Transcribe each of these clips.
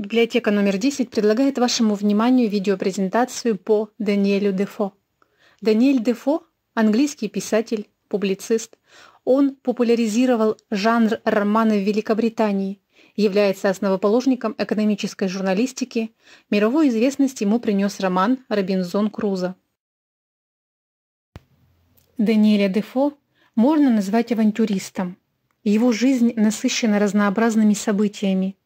Библиотека номер 10 предлагает вашему вниманию видеопрезентацию по Даниэлю Дефо. Даниэль Дефо – английский писатель, публицист. Он популяризировал жанр романа в Великобритании, является основоположником экономической журналистики. Мировую известность ему принес роман «Робинзон Круза». Даниэля Дефо можно назвать авантюристом. Его жизнь насыщена разнообразными событиями,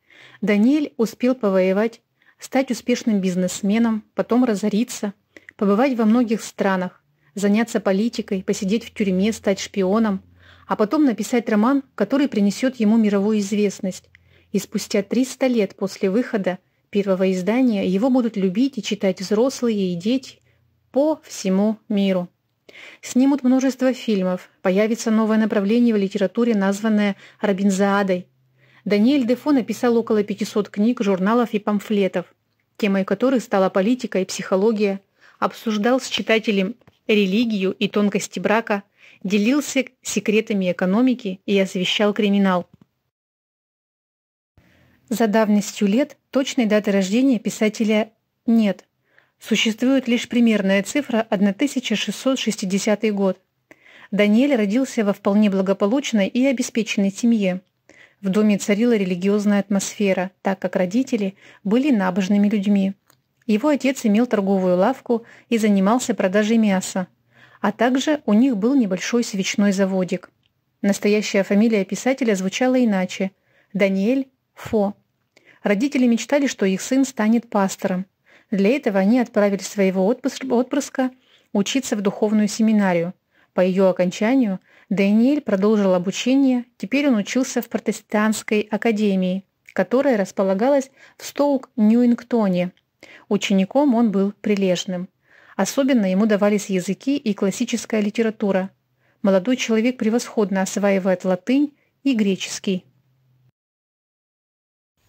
Даниэль успел повоевать, стать успешным бизнесменом, потом разориться, побывать во многих странах, заняться политикой, посидеть в тюрьме, стать шпионом, а потом написать роман, который принесет ему мировую известность. И спустя 300 лет после выхода первого издания его будут любить и читать взрослые и дети по всему миру. Снимут множество фильмов, появится новое направление в литературе, названное «Робинзаадой», Даниэль Дефо написал около 500 книг, журналов и памфлетов, темой которых стала политика и психология, обсуждал с читателем религию и тонкости брака, делился секретами экономики и освещал криминал. За давностью лет точной даты рождения писателя нет. Существует лишь примерная цифра 1660 год. Даниэль родился во вполне благополучной и обеспеченной семье – в доме царила религиозная атмосфера, так как родители были набожными людьми. Его отец имел торговую лавку и занимался продажей мяса. А также у них был небольшой свечной заводик. Настоящая фамилия писателя звучала иначе – Даниэль Фо. Родители мечтали, что их сын станет пастором. Для этого они отправили своего отпрыска учиться в духовную семинарию – по ее окончанию Даниэль продолжил обучение, теперь он учился в протестантской академии, которая располагалась в Стоук-Ньюингтоне. Учеником он был прилежным. Особенно ему давались языки и классическая литература. Молодой человек превосходно осваивает латынь и греческий.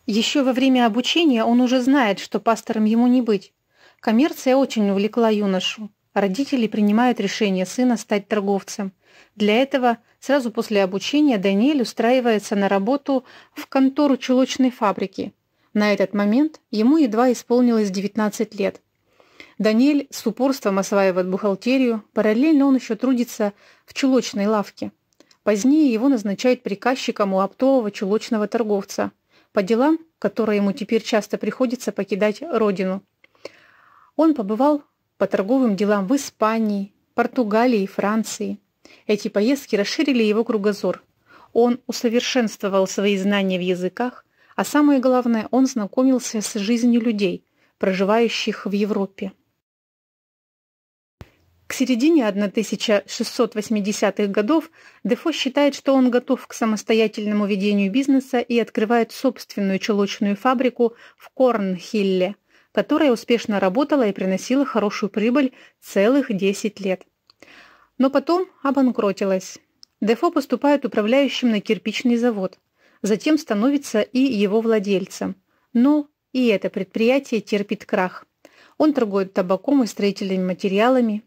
Еще во время обучения он уже знает, что пастором ему не быть. Коммерция очень увлекла юношу родители принимают решение сына стать торговцем. Для этого сразу после обучения Даниэль устраивается на работу в контору чулочной фабрики. На этот момент ему едва исполнилось 19 лет. Даниэль с упорством осваивает бухгалтерию, параллельно он еще трудится в чулочной лавке. Позднее его назначают приказчиком у оптового чулочного торговца по делам, которые ему теперь часто приходится покидать родину. Он побывал по торговым делам в Испании, Португалии и Франции. Эти поездки расширили его кругозор. Он усовершенствовал свои знания в языках, а самое главное, он знакомился с жизнью людей, проживающих в Европе. К середине 1680-х годов Дефо считает, что он готов к самостоятельному ведению бизнеса и открывает собственную чулочную фабрику в Корнхилле – которая успешно работала и приносила хорошую прибыль целых 10 лет. Но потом обанкротилась. Дефо поступает управляющим на кирпичный завод, затем становится и его владельцем. Но и это предприятие терпит крах. Он торгует табаком и строительными материалами.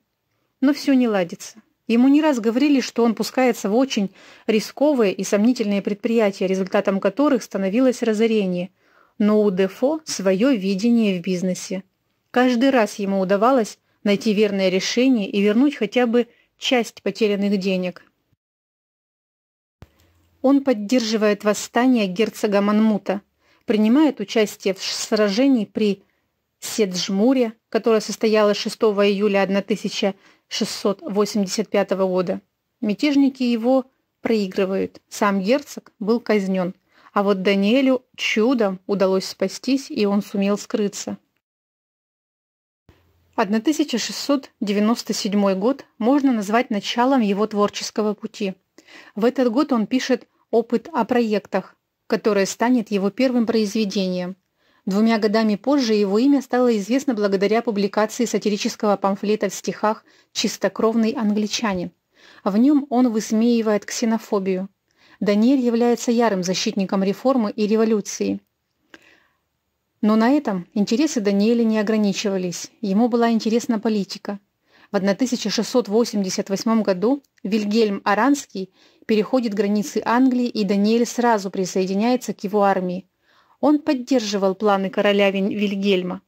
Но все не ладится. Ему не раз говорили, что он пускается в очень рисковые и сомнительные предприятия, результатом которых становилось разорение – но у Дефо свое видение в бизнесе. Каждый раз ему удавалось найти верное решение и вернуть хотя бы часть потерянных денег. Он поддерживает восстание герцога Манмута, принимает участие в сражении при Седжмуре, которое состоялось 6 июля 1685 года. Мятежники его проигрывают. Сам герцог был казнен – а вот Даниэлю чудом удалось спастись, и он сумел скрыться. 1697 год можно назвать началом его творческого пути. В этот год он пишет «Опыт о проектах», которое станет его первым произведением. Двумя годами позже его имя стало известно благодаря публикации сатирического памфлета в стихах «Чистокровный англичанин». В нем он высмеивает ксенофобию. Даниэль является ярым защитником реформы и революции. Но на этом интересы Даниэля не ограничивались, ему была интересна политика. В 1688 году Вильгельм Аранский переходит границы Англии, и Даниэль сразу присоединяется к его армии. Он поддерживал планы короля Вильгельма.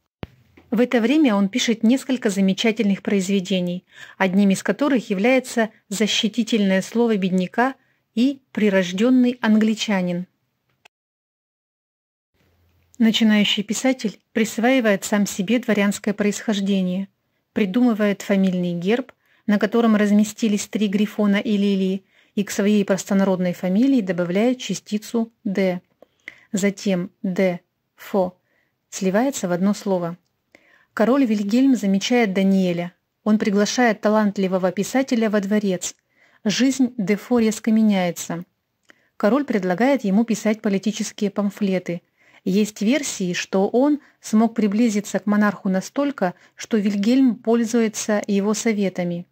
В это время он пишет несколько замечательных произведений, одним из которых является «Защитительное слово бедняка» и прирожденный англичанин. Начинающий писатель присваивает сам себе дворянское происхождение, придумывает фамильный герб, на котором разместились три грифона и лилии, и к своей простонародной фамилии добавляет частицу «д». Затем «д», «фо» сливается в одно слово. Король Вильгельм замечает Даниэля. Он приглашает талантливого писателя во дворец, жизнь Дефо резко меняется. Король предлагает ему писать политические памфлеты. Есть версии, что он смог приблизиться к монарху настолько, что Вильгельм пользуется его советами.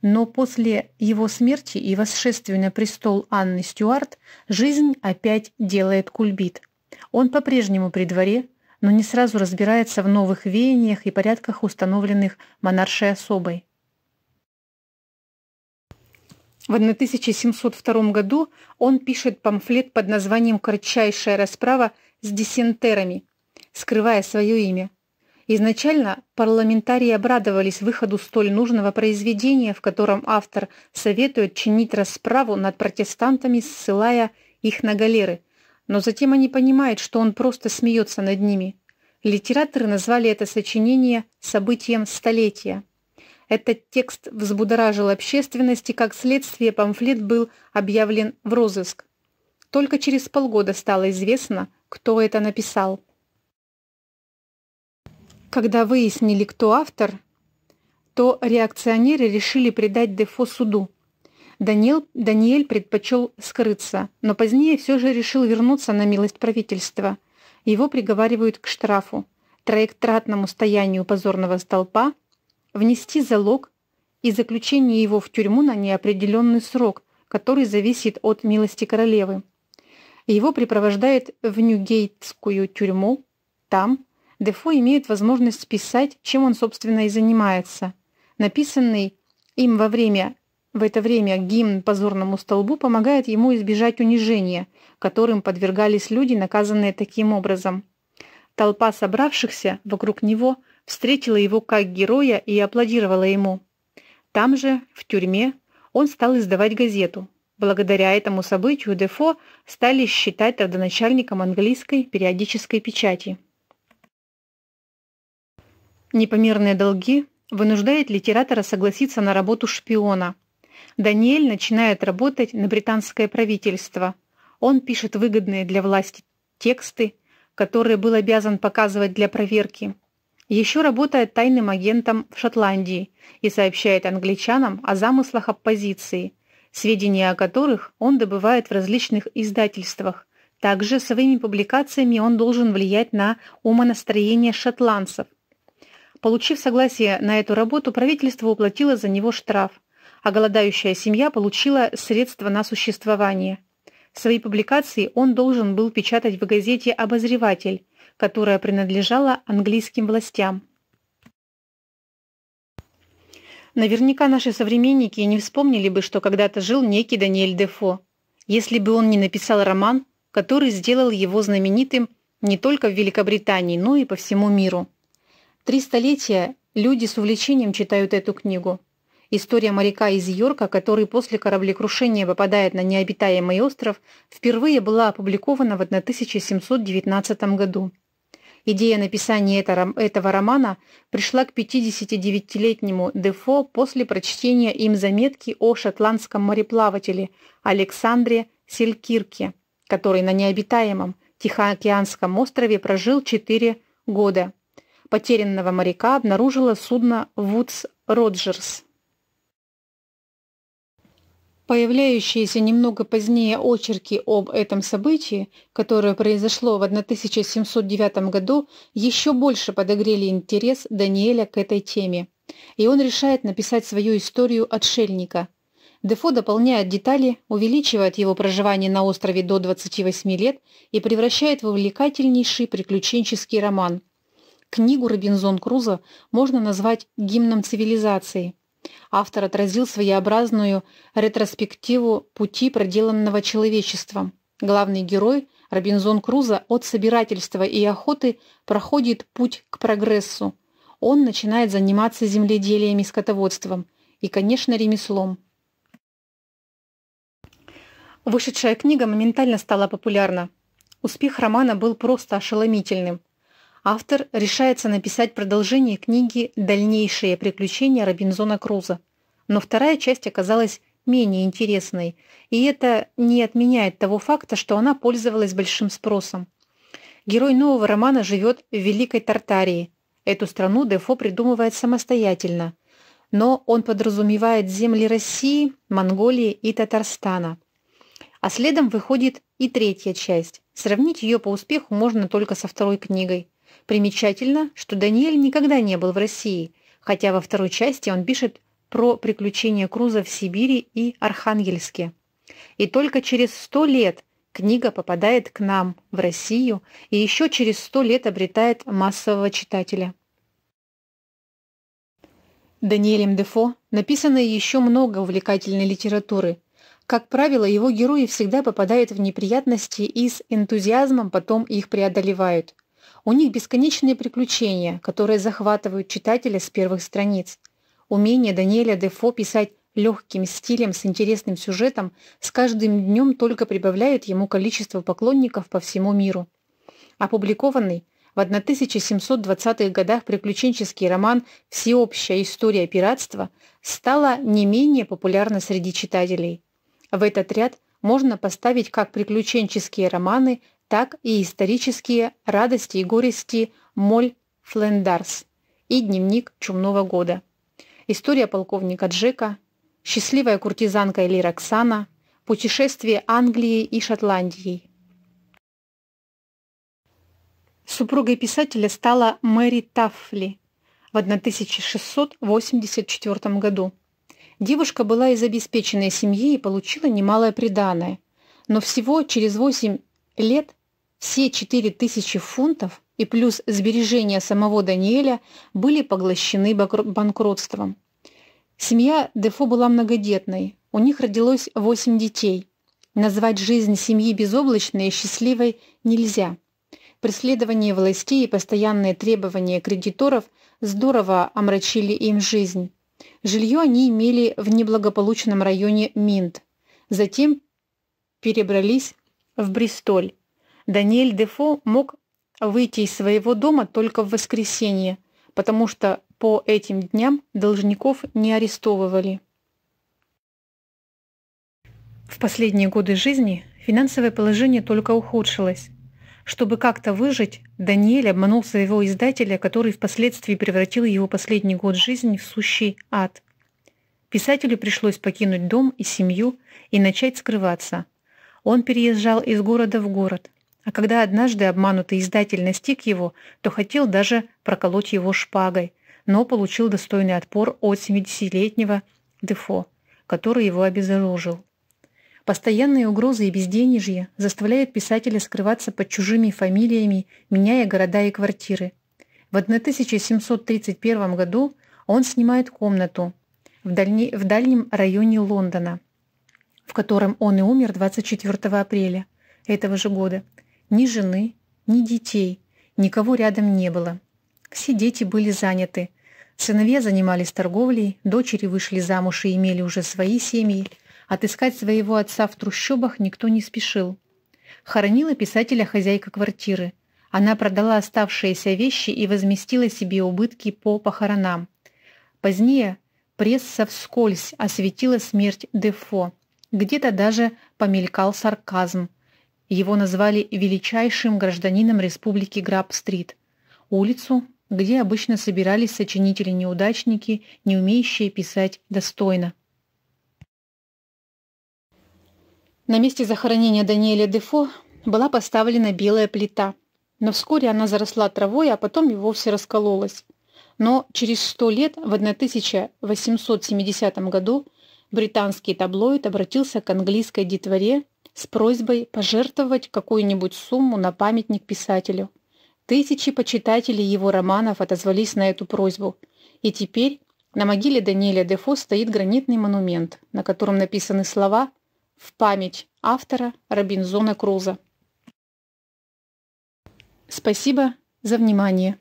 Но после его смерти и восшествия на престол Анны Стюарт жизнь опять делает кульбит. Он по-прежнему при дворе, но не сразу разбирается в новых веяниях и порядках, установленных монаршей особой. В 1702 году он пишет памфлет под названием «Кратчайшая расправа с диссентерами», скрывая свое имя. Изначально парламентарии обрадовались выходу столь нужного произведения, в котором автор советует чинить расправу над протестантами, ссылая их на галеры. Но затем они понимают, что он просто смеется над ними. Литераторы назвали это сочинение «событием столетия». Этот текст взбудоражил общественность, и как следствие памфлет был объявлен в розыск. Только через полгода стало известно, кто это написал. Когда выяснили, кто автор, то реакционеры решили предать Дефо суду. Даниэль, Даниэль предпочел скрыться, но позднее все же решил вернуться на милость правительства. Его приговаривают к штрафу, троектратному стоянию позорного столпа внести залог и заключение его в тюрьму на неопределенный срок, который зависит от милости королевы. Его припровождает в Ньюгейтскую тюрьму. Там Дефо имеет возможность писать, чем он, собственно, и занимается. Написанный им во время в это время гимн позорному столбу помогает ему избежать унижения, которым подвергались люди, наказанные таким образом. Толпа собравшихся вокруг него – встретила его как героя и аплодировала ему. Там же, в тюрьме, он стал издавать газету. Благодаря этому событию Дефо стали считать родоначальником английской периодической печати. Непомерные долги вынуждают литератора согласиться на работу шпиона. Даниэль начинает работать на британское правительство. Он пишет выгодные для власти тексты, которые был обязан показывать для проверки – еще работает тайным агентом в Шотландии и сообщает англичанам о замыслах оппозиции, сведения о которых он добывает в различных издательствах. Также своими публикациями он должен влиять на умонастроение шотландцев. Получив согласие на эту работу, правительство уплатило за него штраф, а голодающая семья получила средства на существование. Свои публикации он должен был печатать в газете «Обозреватель», которая принадлежала английским властям. Наверняка наши современники не вспомнили бы, что когда-то жил некий Даниэль Дефо, если бы он не написал роман, который сделал его знаменитым не только в Великобритании, но и по всему миру. Три столетия люди с увлечением читают эту книгу. История моряка из Йорка, который после кораблекрушения попадает на необитаемый остров, впервые была опубликована в 1719 году. Идея написания этого романа пришла к 59-летнему Дефо после прочтения им заметки о шотландском мореплавателе Александре Селькирке, который на необитаемом Тихоокеанском острове прожил 4 года. Потерянного моряка обнаружило судно «Вудс Роджерс». Появляющиеся немного позднее очерки об этом событии, которое произошло в 1709 году, еще больше подогрели интерес Даниэля к этой теме, и он решает написать свою историю отшельника. Дефо дополняет детали, увеличивает его проживание на острове до 28 лет и превращает в увлекательнейший приключенческий роман. Книгу Робинзон Крузо можно назвать гимном цивилизации – Автор отразил своеобразную ретроспективу пути, проделанного человечеством. Главный герой, Робинзон Крузо, от собирательства и охоты проходит путь к прогрессу. Он начинает заниматься земледелием и скотоводством, и, конечно, ремеслом. Вышедшая книга моментально стала популярна. Успех романа был просто ошеломительным автор решается написать продолжение книги «Дальнейшие приключения Робинзона Круза». Но вторая часть оказалась менее интересной, и это не отменяет того факта, что она пользовалась большим спросом. Герой нового романа живет в Великой Тартарии. Эту страну Дефо придумывает самостоятельно, но он подразумевает земли России, Монголии и Татарстана. А следом выходит и третья часть. Сравнить ее по успеху можно только со второй книгой – Примечательно, что Даниэль никогда не был в России, хотя во второй части он пишет про приключения Круза в Сибири и Архангельске. И только через сто лет книга попадает к нам, в Россию, и еще через сто лет обретает массового читателя. Даниэлем Дефо написано еще много увлекательной литературы. Как правило, его герои всегда попадают в неприятности и с энтузиазмом потом их преодолевают. У них бесконечные приключения, которые захватывают читателя с первых страниц. Умение Даниэля Дефо писать легким стилем с интересным сюжетом с каждым днем только прибавляет ему количество поклонников по всему миру. Опубликованный в 1720-х годах приключенческий роман «Всеобщая история пиратства» стала не менее популярна среди читателей. В этот ряд можно поставить как приключенческие романы так и исторические радости и горести Моль Флендарс и дневник чумного года. История полковника Джека, счастливая куртизанка Эли Роксана, путешествие Англии и Шотландии. Супругой писателя стала Мэри Таффли в 1684 году. Девушка была из обеспеченной семьи и получила немалое приданое, но всего через 8 лет все 4000 фунтов и плюс сбережения самого Даниэля были поглощены банкротством. Семья Дефо была многодетной, у них родилось 8 детей. Назвать жизнь семьи безоблачной и счастливой нельзя. Преследование властей и постоянные требования кредиторов здорово омрачили им жизнь. Жилье они имели в неблагополучном районе Минт. Затем перебрались в Бристоль. Даниэль Дефо мог выйти из своего дома только в воскресенье, потому что по этим дням должников не арестовывали. В последние годы жизни финансовое положение только ухудшилось. Чтобы как-то выжить, Даниэль обманул своего издателя, который впоследствии превратил его последний год жизни в сущий ад. Писателю пришлось покинуть дом и семью и начать скрываться. Он переезжал из города в город, а когда однажды обманутый издатель настиг его, то хотел даже проколоть его шпагой, но получил достойный отпор от 70-летнего Дефо, который его обезоружил. Постоянные угрозы и безденежье заставляют писателя скрываться под чужими фамилиями, меняя города и квартиры. В 1731 году он снимает комнату в, дальне, в дальнем районе Лондона, в котором он и умер 24 апреля этого же года – ни жены, ни детей, никого рядом не было. Все дети были заняты. Сыновья занимались торговлей, дочери вышли замуж и имели уже свои семьи. Отыскать своего отца в трущобах никто не спешил. Хоронила писателя хозяйка квартиры. Она продала оставшиеся вещи и возместила себе убытки по похоронам. Позднее пресса вскользь осветила смерть Дефо. Где-то даже помелькал сарказм – его назвали величайшим гражданином республики Граб-стрит, улицу, где обычно собирались сочинители-неудачники, не умеющие писать достойно. На месте захоронения Даниэля Дефо была поставлена белая плита, но вскоре она заросла травой, а потом и вовсе раскололась. Но через сто лет, в 1870 году, британский таблоид обратился к английской детворе с просьбой пожертвовать какую-нибудь сумму на памятник писателю. Тысячи почитателей его романов отозвались на эту просьбу. И теперь на могиле Даниэля Дефо стоит гранитный монумент, на котором написаны слова «В память автора Робинзона Круза». Спасибо за внимание.